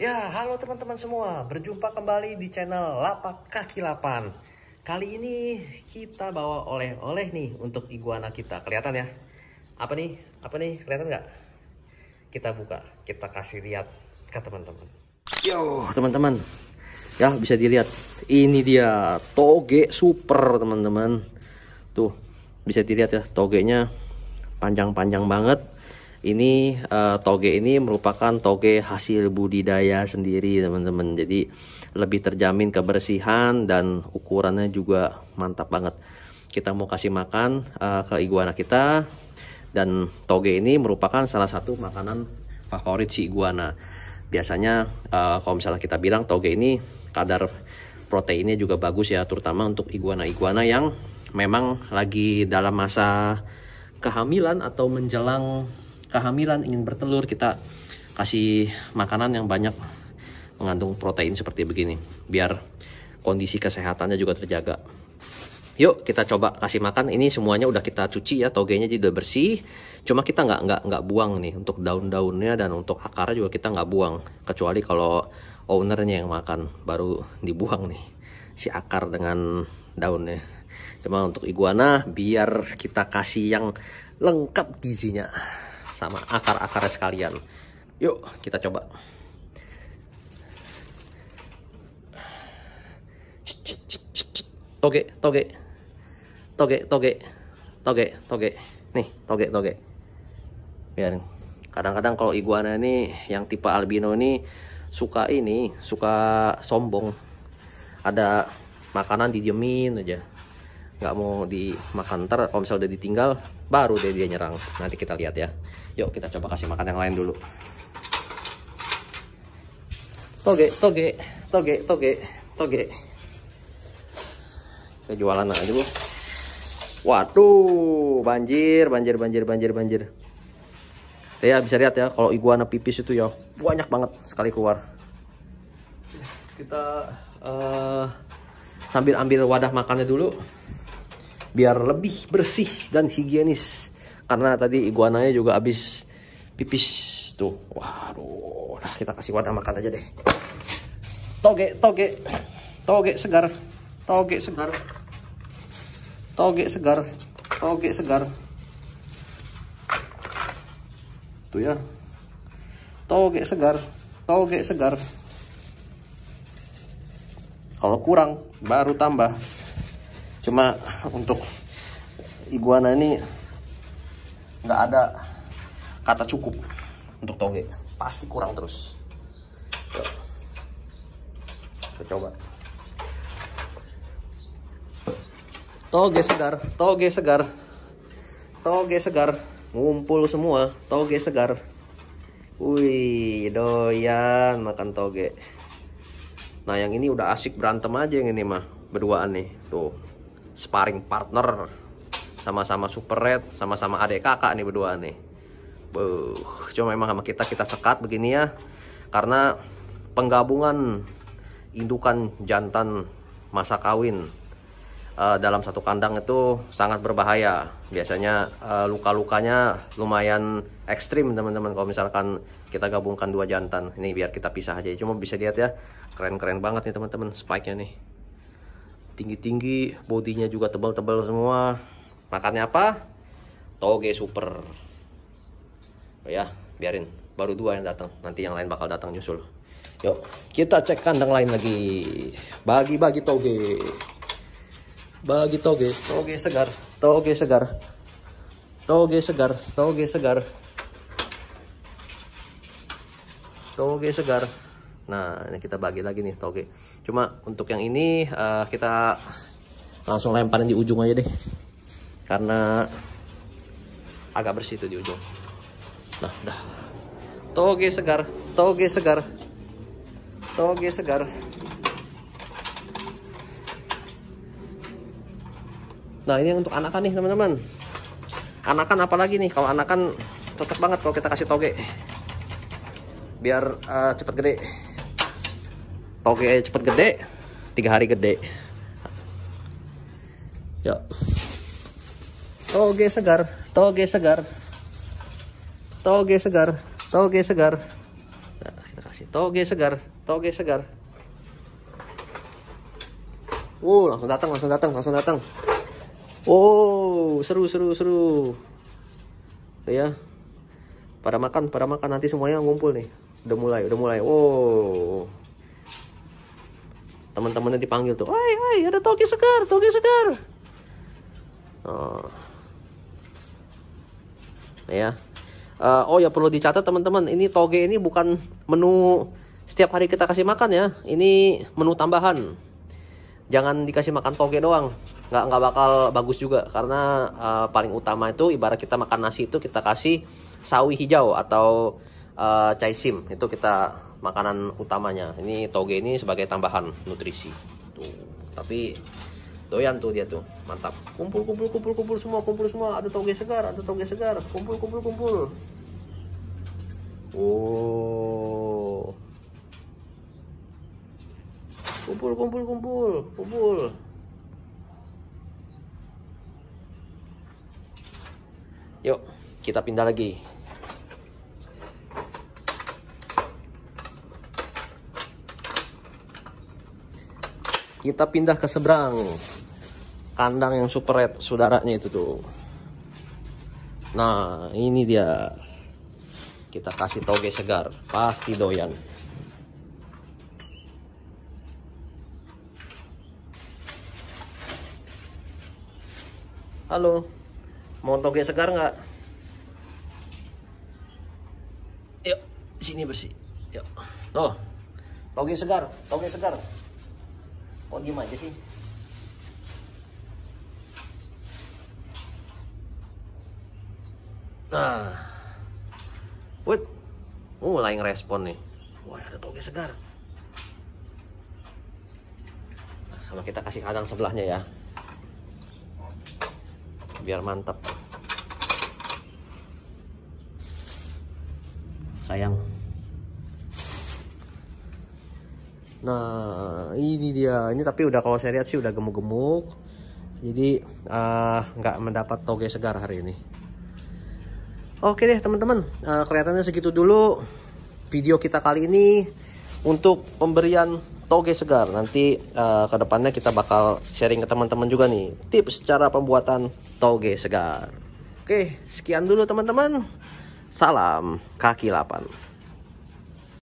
Ya, halo teman-teman semua. Berjumpa kembali di channel Lapak Kaki Lapan. Kali ini kita bawa oleh-oleh nih untuk iguana kita. Kelihatan ya? Apa nih? Apa nih? Kelihatan nggak? Kita buka, kita kasih lihat ke teman-teman. Yo, teman-teman. Ya, bisa dilihat. Ini dia toge super, teman-teman. Tuh, bisa dilihat ya, togenya panjang-panjang banget ini uh, toge ini merupakan toge hasil budidaya sendiri teman-teman jadi lebih terjamin kebersihan dan ukurannya juga mantap banget kita mau kasih makan uh, ke iguana kita dan toge ini merupakan salah satu makanan favorit si iguana biasanya uh, kalau misalnya kita bilang toge ini kadar proteinnya juga bagus ya terutama untuk iguana-iguana yang memang lagi dalam masa kehamilan atau menjelang kehamilan ingin bertelur kita kasih makanan yang banyak mengandung protein seperti begini biar kondisi kesehatannya juga terjaga yuk kita coba kasih makan ini semuanya udah kita cuci ya togenya jadi udah bersih cuma kita nggak nggak nggak buang nih untuk daun-daunnya dan untuk akarnya juga kita nggak buang kecuali kalau ownernya yang makan baru dibuang nih si akar dengan daunnya cuma untuk iguana biar kita kasih yang lengkap gizinya sama akar-akarnya sekalian. Yuk, kita coba. Toge, toge. Toge, toge. Toge, toge. Nih, toge, toge. Biarin. Kadang-kadang kalau iguana ini yang tipe albino ini suka ini, suka sombong. Ada makanan dijamin aja Gak mau dimakan ntar kalau misalnya udah ditinggal baru deh dia nyerang nanti kita lihat ya yuk kita coba kasih makan yang lain dulu toge toge toge toge toge saya jualan aja bu waduh banjir banjir banjir banjir banjir ya bisa lihat ya kalau iguana pipis itu ya banyak banget sekali keluar kita uh, sambil ambil wadah makannya dulu biar lebih bersih dan higienis karena tadi iguananya juga habis pipis tuh waduh nah, kita kasih warna makan aja deh toge toge toge segar toge segar toge segar toge segar tuh ya toge segar toge segar kalau kurang baru tambah cuma untuk iguana ini nggak ada kata cukup untuk toge pasti kurang terus kita coba toge segar toge segar toge segar ngumpul semua toge segar wih doyan makan toge nah yang ini udah asik berantem aja yang ini mah berduaan nih tuh sparring partner sama-sama super red sama-sama adik kakak nih berdua nih Buh, cuma memang sama kita kita sekat begini ya karena penggabungan indukan jantan masa kawin uh, dalam satu kandang itu sangat berbahaya. Biasanya uh, luka-lukanya lumayan ekstrim teman-teman kalau misalkan kita gabungkan dua jantan. Ini biar kita pisah aja. Cuma bisa lihat ya, keren-keren banget nih teman-teman spike-nya nih tinggi-tinggi bodinya juga tebal-tebal semua makannya apa toge super oh ya biarin baru dua yang datang nanti yang lain bakal datang nyusul yuk kita cek kandang lain lagi bagi-bagi toge bagi toge toge segar toge segar toge segar toge segar toge segar nah ini kita bagi lagi nih toge cuma untuk yang ini uh, kita langsung lemparin di ujung aja deh karena agak bersih itu di ujung nah udah toge segar toge segar toge segar Nah ini untuk anakan nih teman-teman Anakan apalagi nih Kalau anakan cocok banget kalau kita kasih toge Biar uh, cepet gede toge cepet gede tiga hari gede Ya, toge segar toge segar toge segar toge segar ya, kita kasih toge segar toge segar Wow, uh, langsung datang, langsung datang, langsung datang. Wow, oh, seru, seru, seru. Tuh ya. Pada makan, pada makan nanti semuanya ngumpul nih. Udah mulai, udah mulai. Wow teman-temannya dipanggil tuh oi oi ada toge segar toge segar oh ya uh, oh ya perlu dicatat teman-teman ini toge ini bukan menu setiap hari kita kasih makan ya ini menu tambahan jangan dikasih makan toge doang nggak nggak bakal bagus juga karena uh, paling utama itu ibarat kita makan nasi itu kita kasih sawi hijau atau uh, sim itu kita makanan utamanya ini toge ini sebagai tambahan nutrisi tuh tapi doyan tuh dia tuh mantap kumpul kumpul kumpul kumpul semua kumpul semua ada toge segar ada toge segar kumpul kumpul kumpul oh kumpul kumpul kumpul kumpul yuk kita pindah lagi Kita pindah ke seberang. Kandang yang super red saudaranya itu tuh. Nah, ini dia. Kita kasih toge segar, pasti doyan. Halo, mau toge segar nggak? Yuk, sini bersih. Yuk. Oh, toge segar, toge segar. Kok diem aja sih? Nah, Put, mulai oh, ngerespon nih. Wah, ada toge segar. Nah, sama kita kasih kadang sebelahnya ya. Biar mantap. Sayang. Nah ini dia, ini tapi udah kalau saya lihat sih udah gemuk-gemuk, jadi ah, nggak uh, mendapat toge segar hari ini. Oke deh teman-teman, uh, kelihatannya segitu dulu video kita kali ini untuk pemberian toge segar. Nanti uh, ah, kedepannya kita bakal sharing ke teman-teman juga nih tips cara pembuatan toge segar. Oke, sekian dulu teman-teman. Salam kaki 8.